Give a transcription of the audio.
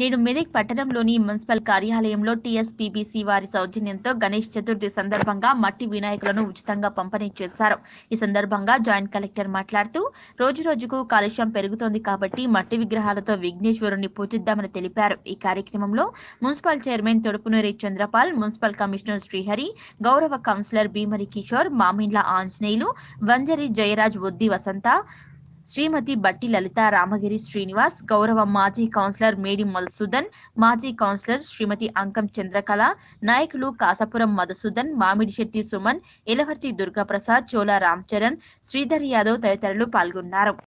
నేడు మెదక్ పట్టణంలోని మున్సిపల్ కార్యాలయంలో టీఎస్పీబీసీ వారి సౌజన్యంతో గణేష్ చతుర్థి సందర్భంగా మట్టి వినాయకులను ఉచితంగా పంపిణీ చేశారు ఈ సందర్భంగా జాయింట్ కలెక్టర్ మాట్లాడుతూ రోజు రోజుకు కాలుష్యం పెరుగుతోంది కాబట్టి మట్టి విగ్రహాలతో విఘ్నేశ్వరుని పూజిద్దామని తెలిపారు ఈ కార్యక్రమంలో municipal chairman Thodupunuri Chandrapal municipal commissioner Srihari గౌరవ కౌన్సిలర్ భీమరి కిషోర్ మామిండ్ల ఆంజనేయులు వంజరి జయరాజ్ బుద్ధి వసంత శ్రీమతి బట్టి లలిత రామగిరి శ్రీనివాస్ గౌరవ మాజీ కౌన్సిలర్ మేడి మధుసూదన్ మాజీ కౌన్సిలర్ శ్రీమతి అంకం చంద్రకళ నాయకులు కాసాపురం మధుసూదన్ మామిడిశెట్టి సుమన్ ఎలవర్తి దుర్గాప్రసాద్ చోళ రామ్ చరణ్ శ్రీధర్ యాదవ్ తదితరులు పాల్గొన్నారు